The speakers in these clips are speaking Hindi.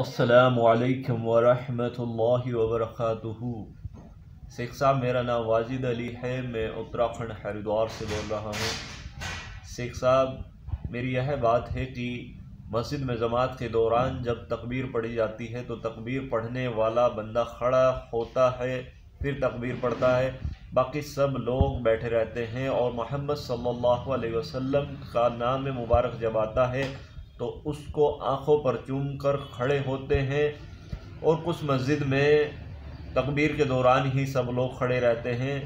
असलकम वरहमल वबरक शेख साहब मेरा नाम वाजिद अली है मैं उत्तराखंड हरिद्वार से बोल रहा हूँ शेख साहब मेरी यह बात है कि मस्जिद में जमात के दौरान जब तकबीर पढ़ी जाती है तो तकबीर पढ़ने वाला बंदा खड़ा होता है फिर तकबीर पढ़ता है बाकी सब लोग बैठे रहते हैं और मोहम्मद सल्लल्लाहु अलैहि वसल्लम का नाम मुबारक जब आता है तो उसको आँखों पर चूम कर खड़े होते हैं और कुछ मस्जिद में तकबीर के दौरान ही सब लोग खड़े रहते हैं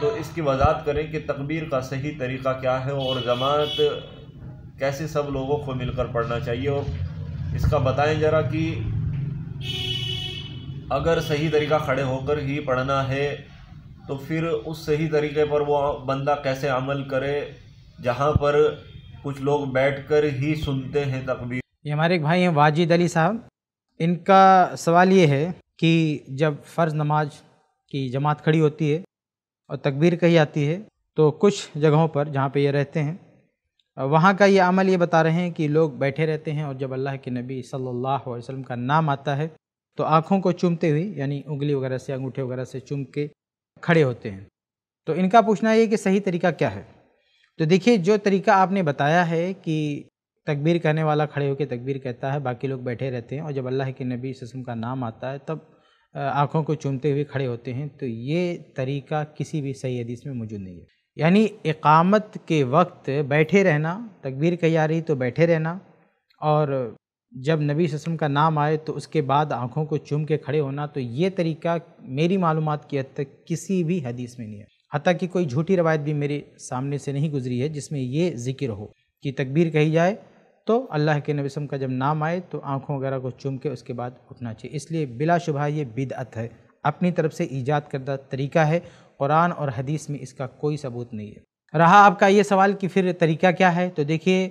तो इसकी वजाहत करें कि तकबीर का सही तरीका क्या है और जमात कैसे सब लोगों को मिलकर पढ़ना चाहिए और इसका बताएं ज़रा कि अगर सही तरीका खड़े होकर ही पढ़ना है तो फिर उस सही तरीके पर वो बंदा कैसे अमल करे जहाँ पर कुछ लोग बैठकर ही सुनते हैं तकबीर ये हमारे एक भाई हैं वाजिद अली साहब इनका सवाल ये है कि जब फ़र्ज़ नमाज की जमात खड़ी होती है और तकबीर कही आती है तो कुछ जगहों पर जहाँ पे ये रहते हैं वहाँ का ये अमल ये बता रहे हैं कि लोग बैठे रहते हैं और जब अल्लाह के नबी सल्लल्लाहु अलैहि वसल्लम का नाम आता है तो आँखों को चूमते हुए यानी उंगली वगैरह से अंगूठे वगैरह से चूम के खड़े होते हैं तो इनका पूछना ये कि सही तरीका क्या है तो देखिए जो तरीका आपने बताया है कि तकबीर कहने वाला खड़े होकर तकबीर कहता है बाकी लोग बैठे रहते हैं और जब अल्लाह के नबी सस्म का नाम आता है तब आँखों को चूमते हुए खड़े होते हैं तो ये तरीका किसी भी सही हदीस में मौजूद नहीं है यानी इकामत के वक्त बैठे रहना तकबीर कही आ रही तो बैठे रहना और जब नबी सस्म का नाम आए तो उसके बाद आँखों को चूम के खड़े होना तो ये तरीका मेरी मालूम की हद तक किसी भी हदीस में नहीं है कि कोई झूठी रवायत भी मेरे सामने से नहीं गुजरी है जिसमें ये जिक्र हो कि तकबीर कही जाए तो अल्लाह के नबी का जब नाम आए तो आँखों वगैरह को चूम के उसके बाद उठना चाहिए इसलिए बिलाशुबा ये बिदअत है अपनी तरफ से ईजाद करदा तरीका है कुरान और हदीस में इसका कोई सबूत नहीं है रहा आपका ये सवाल कि फिर तरीका क्या है तो देखिए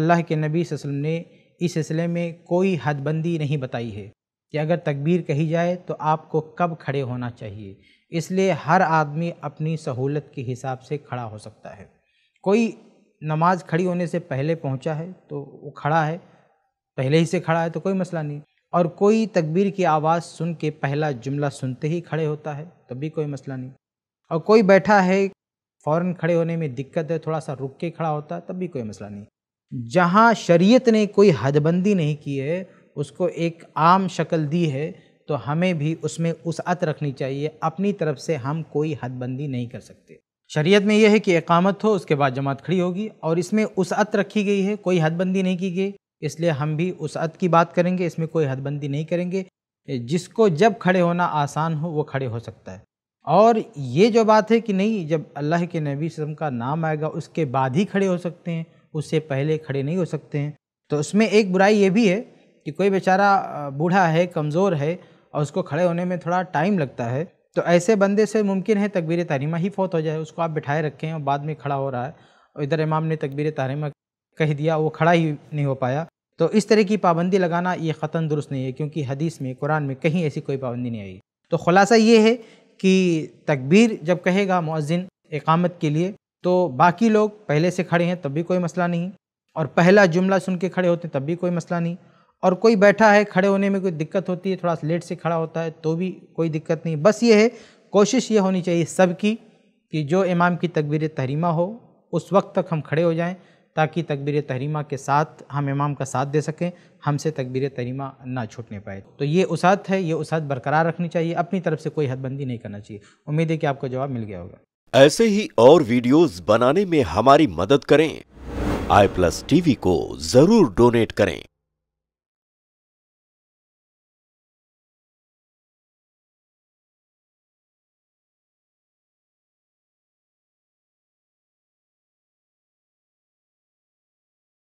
अल्लाह के नबी वसम ने इस सिलसिले में कोई हदबंदी नहीं बताई है कि अगर तकबीर कही जाए तो आपको कब खड़े होना चाहिए इसलिए हर आदमी अपनी सहूलत के हिसाब से खड़ा हो सकता है कोई नमाज खड़ी होने से पहले पहुंचा है तो वो खड़ा है पहले ही से खड़ा है तो कोई मसला नहीं और कोई तकबीर की आवाज़ सुन के पहला जुमला सुनते ही खड़े होता है तब तो भी कोई मसला नहीं और कोई बैठा है फ़ौर खड़े होने में दिक्कत है थोड़ा सा रुक के खड़ा होता है तब भी कोई मसला नहीं जहाँ शरीयत ने कोई हदबंदी नहीं की है उसको एक आम शक्ल दी है तो हमें भी उसमें उसत रखनी चाहिए अपनी तरफ से हम कोई हदबंदी नहीं कर सकते शरीयत में यह है कि एकामत हो उसके बाद जमात खड़ी होगी और इसमें उसत रखी गई है कोई हदबंदी नहीं की गई इसलिए हम भी उसअत की बात करेंगे इसमें कोई हदबंदी नहीं करेंगे जिसको जब खड़े होना आसान हो वो खड़े हो सकता है और ये जो बात है कि नहीं जब अल्लाह के नबी वसम का नाम आएगा उसके बाद ही खड़े हो सकते हैं उससे पहले खड़े नहीं हो सकते हैं तो उसमें एक बुराई ये भी है कि कोई बेचारा बूढ़ा है कमज़ोर है और उसको खड़े होने में थोड़ा टाइम लगता है तो ऐसे बंदे से मुमकिन है तकबीर तहरीमा ही फौत हो जाए उसको आप बिठाए रखें और बाद में खड़ा हो रहा है और इधर इमाम ने तकबीर तहरीमा कह दिया वो खड़ा ही नहीं हो पाया तो इस तरह की पाबंदी लगाना ये ख़तन दुरुस्त नहीं है क्योंकि हदीस में कुरान में कहीं ऐसी कोई पाबंदी नहीं आई तो ख़ुलासा ये है कि तकबीर जब कहेगा मुअज्जिन इकामत के लिए तो बाकी लोग पहले से खड़े हैं तब भी कोई मसला नहीं और पहला जुमला सुन के खड़े होते हैं तब भी कोई मसला नहीं और कोई बैठा है खड़े होने में कोई दिक्कत होती है थोड़ा सा लेट से खड़ा होता है तो भी कोई दिक्कत नहीं बस ये है कोशिश ये होनी चाहिए सबकी कि जो इमाम की तकबीर तहरीमा हो उस वक्त तक हम खड़े हो जाएं ताकि तकबीर तहरीमा के साथ हम इमाम का साथ दे सकें हमसे तकबीर तहरीमा ना छूटने पाए तो ये उसात है ये उसात बरकरार रखनी चाहिए अपनी तरफ से कोई हदबंदी नहीं करना चाहिए उम्मीद है कि आपको जवाब मिल गया होगा ऐसे ही और वीडियोस बनाने में हमारी मदद करें आई प्लस टीवी को जरूर डोनेट करें